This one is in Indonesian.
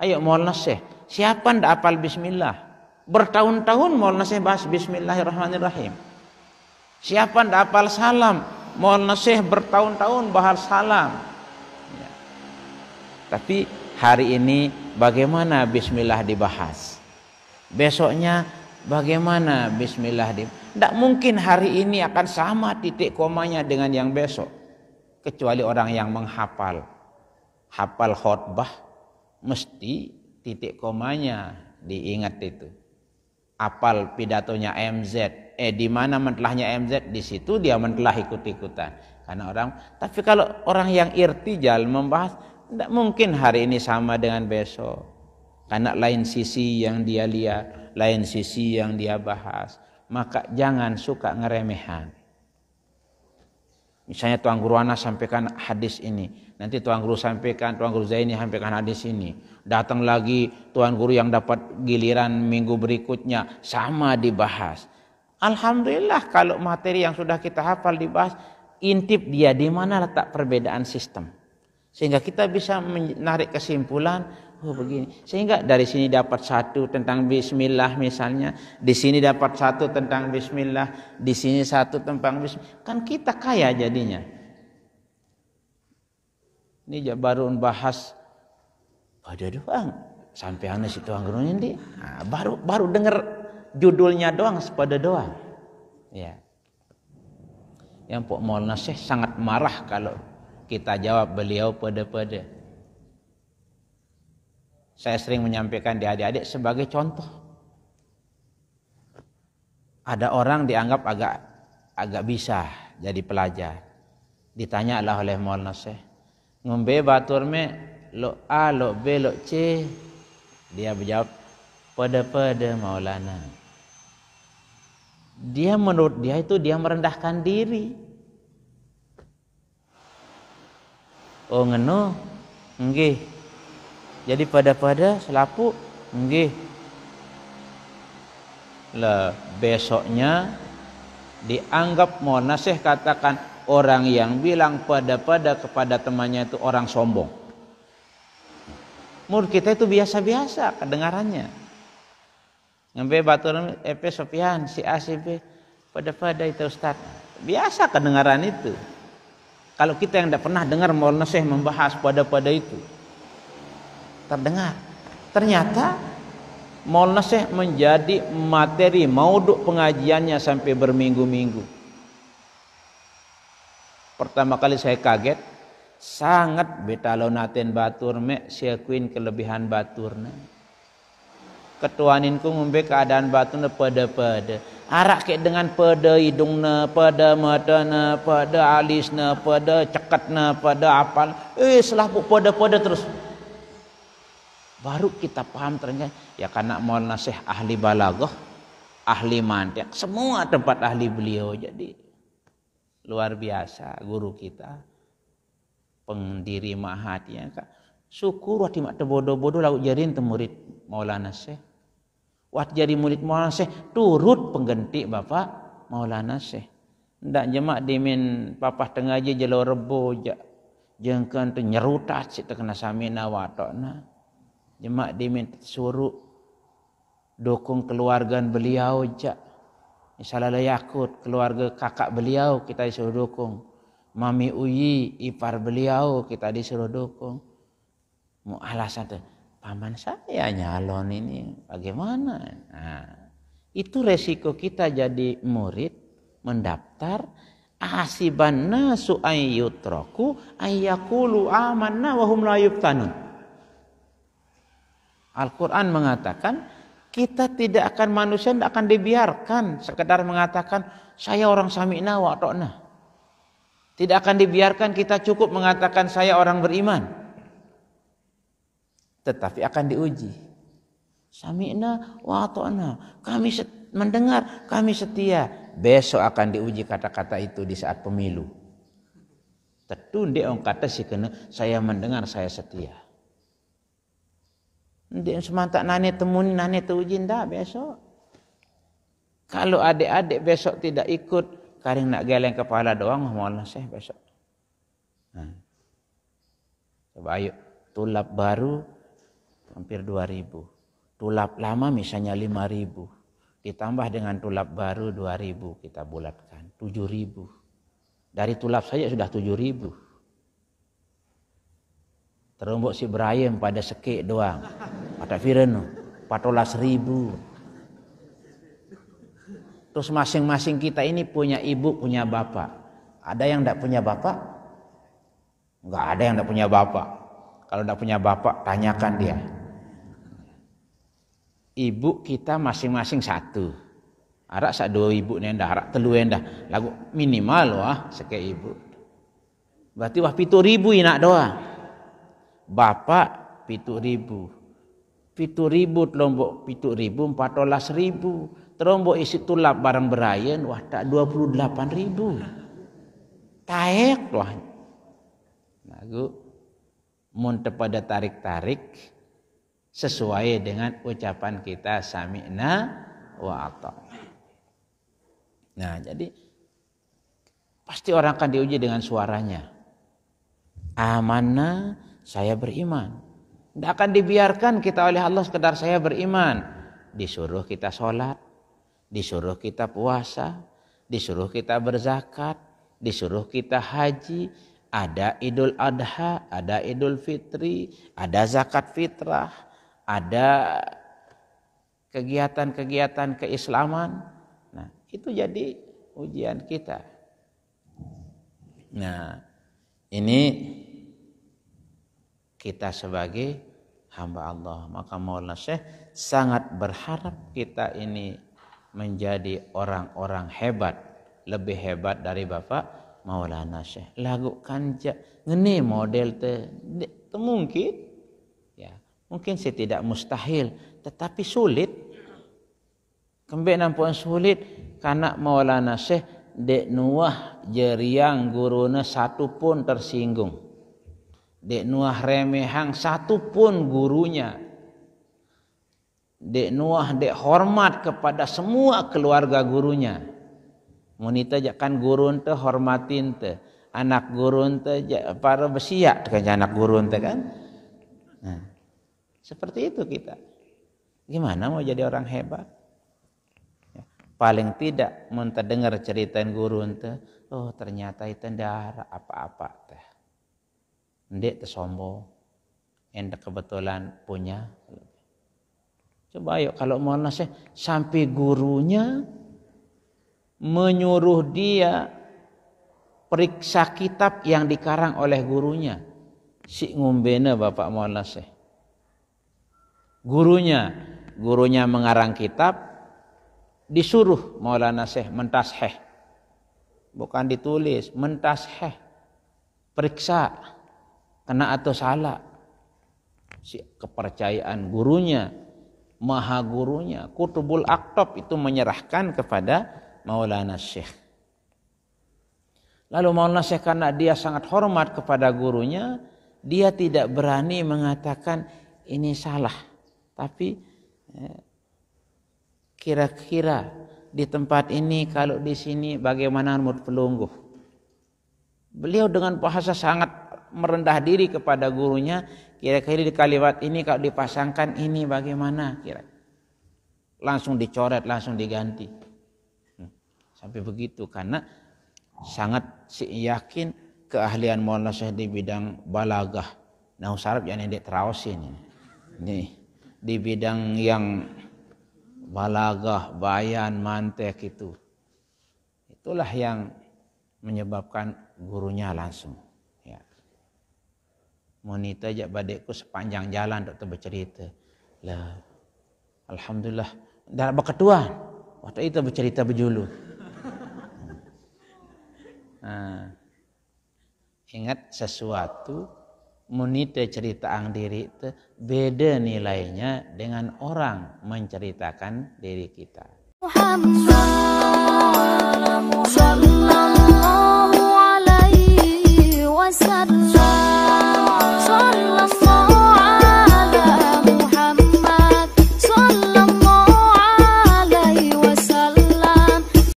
Ayo mohon Syekh, siapa ndak apal bismillah? Bertahun-tahun mohon Syekh bahas bismillahirrahmanirrahim. Siapa ndak apal salam? mohon Syekh bertahun-tahun bahas salam. Ya. Tapi hari ini bagaimana bismillah dibahas? Besoknya bagaimana bismillah dibahas? Tidak mungkin hari ini akan sama titik komanya dengan yang besok. Kecuali orang yang menghafal. Hafal khotbah, mesti titik komanya diingat itu. Apal pidatonya MZ, eh di mana mentelahnya MZ di situ dia mentelah ikut-ikutan. Karena orang, tapi kalau orang yang irtijal membahas, tidak mungkin hari ini sama dengan besok. Karena lain sisi yang dia lihat, lain sisi yang dia bahas. Maka jangan suka ngeremehan. Misalnya Tuan Guru Ana sampaikan hadis ini Nanti Tuan Guru sampaikan, Tuan Guru Zaini sampaikan hadis ini. Datang lagi Tuan Guru yang dapat giliran minggu berikutnya, sama dibahas. Alhamdulillah kalau materi yang sudah kita hafal dibahas, intip dia di mana letak perbedaan sistem. Sehingga kita bisa menarik kesimpulan, oh begini. Sehingga dari sini dapat satu tentang bismillah misalnya, di sini dapat satu tentang bismillah, di sini satu tentang bismillah. Kan kita kaya jadinya ini baru bahas pada doang sampai anu situ anggerunya ini nah, baru baru dengar judulnya doang sepada doang iya. ya yang Pak Maulana Syekh sangat marah kalau kita jawab beliau pada-pada saya sering menyampaikan di adik-adik sebagai contoh ada orang dianggap agak agak bisa jadi pelajar ditanya oleh Maulana Syekh ngombe batur me lo A lo B lo C dia berjawab pada pada maulana dia menurut dia itu dia merendahkan diri oh ngeno nggih jadi pada pada selapu nggih lah besoknya dianggap mau nasih katakan orang yang bilang pada-pada kepada temannya itu orang sombong. Mur kita itu biasa-biasa kedengarannya. Sampai batur eh, Sofian, si A, pada-pada itu Ustaz. Biasa kedengaran itu. Kalau kita yang tidak pernah dengar Maulana Syekh membahas pada-pada itu. Terdengar. Ternyata Maulana Syekh menjadi materi mauduk pengajiannya sampai berminggu-minggu Pertama kali saya kaget, sangat betalonaten batur me siakuin kelebihan baturna. Ketuaninku ngombe keadaan baturna pede-pede. Arak ke dengan pede hidungna, pede matana, pede alisna, pede ceketna, pede apal. Eh, selaku pede-pede terus. Baru kita paham ternyata ya karena mau nasih ahli balagoh, ahli mantek, semua tempat ahli beliau jadi luar biasa guru kita pendiri mahat ya kak syukur waktu mak bodoh-bodoh lauk jarin temurit Maulana Syekh wat jadi murid Maulana Syekh turut pengganti Bapak Maulana Syekh ndak jemak dimin papah tengah aja jelo rebo ja jengkan tu nyerutat si terkena samina watokna jemak dimin suruh dukung keluarga beliau jak Insyaallah Yakut, keluarga kakak beliau kita disuruh dukung. Mami Uyi, ipar beliau kita disuruh dukung. Mau alasan tuh, paman saya nyalon ini bagaimana? Nah, itu resiko kita jadi murid mendaftar ahasiban nasu ayyutraku ayyakulu amanna wahum hum la yuftanun. Al-Qur'an mengatakan kita tidak akan manusia tidak akan dibiarkan sekedar mengatakan saya orang sami'na wa ta'na. Tidak akan dibiarkan kita cukup mengatakan saya orang beriman. Tetapi akan diuji. Sami'na wa ta'na. Kami mendengar, kami setia. Besok akan diuji kata-kata itu di saat pemilu. Tentu dia orang kata sih kena saya mendengar, saya setia. Nanti semata nane temun nane teujin dah besok. Kalau adik-adik besok tidak ikut, kering nak geleng kepala doang, mohon saya eh, besok. Coba ayo, tulap baru hampir 2000. Tulap lama misalnya 5000. Ditambah dengan tulap baru 2000 kita bulatkan, 7000. Dari tulap saja sudah 7000. Terumbuk si Brian pada sekik doang pada Fireno, Patolas ribu. Terus masing-masing kita ini punya ibu, punya bapak. Ada yang tidak punya bapak? Enggak ada yang tidak punya bapak. Kalau tidak punya bapak, tanyakan dia. Ibu kita masing-masing satu. Arak satu dua ibu nenda, arak telu nenda. Lagu minimal wah seke ibu. Berarti wah pitu ribu inak doa. Bapak pitu ribu pitu ribu telombok pitu ribu empat olas ribu telombok isi tulap barang berayen, wah tak dua puluh delapan ribu taek tuan nah, lagu mun pada tarik tarik sesuai dengan ucapan kita sami'na wa Nah, jadi pasti orang akan diuji dengan suaranya. Amana saya beriman. Tidak akan dibiarkan kita oleh Allah sekedar saya beriman. Disuruh kita sholat, disuruh kita puasa, disuruh kita berzakat, disuruh kita haji, ada idul adha, ada idul fitri, ada zakat fitrah, ada kegiatan-kegiatan keislaman. Nah, itu jadi ujian kita. Nah, ini kita sebagai hamba Allah. Maka Maulana Syekh sangat berharap kita ini menjadi orang-orang hebat, lebih hebat dari Bapak Maulana Syekh. Lagu kanja ngene model te, te mungkin ya, mungkin sih tidak mustahil, tetapi sulit. Kembali nampuan sulit karena Maulana Syekh dek nuah jeriang guruna satu pun tersinggung Dek Nuah remehang satu pun gurunya. Dek Nuah dek hormat kepada semua keluarga gurunya. Monita jakan gurun teh hormatin teh. Anak gurun teh para besiak kan anak gurun teh kan. Nah, seperti itu kita. Gimana mau jadi orang hebat? Ya, paling tidak menterdengar cerita gurun teh, oh ternyata itu darah apa-apa teh. Ndek tersombong. Anda kebetulan punya. Coba ayo kalau mau nasihat sampai gurunya menyuruh dia periksa kitab yang dikarang oleh gurunya. Si ngumbena Bapak Maulana Syekh. Gurunya, gurunya mengarang kitab disuruh Maulana Syekh mentasheh. Bukan ditulis, mentasheh. Periksa kena atau salah si kepercayaan gurunya maha gurunya kutubul aktob itu menyerahkan kepada Maulana Syekh lalu Maulana Syekh karena dia sangat hormat kepada gurunya dia tidak berani mengatakan ini salah tapi eh, kira-kira di tempat ini kalau di sini bagaimana menurut pelunggu beliau dengan bahasa sangat merendah diri kepada gurunya kira-kira di kalimat ini kalau dipasangkan ini bagaimana kira langsung dicoret langsung diganti hmm, sampai begitu karena sangat yakin keahlian Mona Syekh di bidang balagah nah sarap yang dia terawasin ini di bidang yang balagah bayan mantek itu itulah yang menyebabkan gurunya langsung monita jak badekku sepanjang jalan dokter bercerita. Lah, alhamdulillah dalam berketuan. Waktu itu bercerita berjulu. Nah, ingat sesuatu monita cerita ang diri itu beda nilainya dengan orang menceritakan diri kita. Muhammad,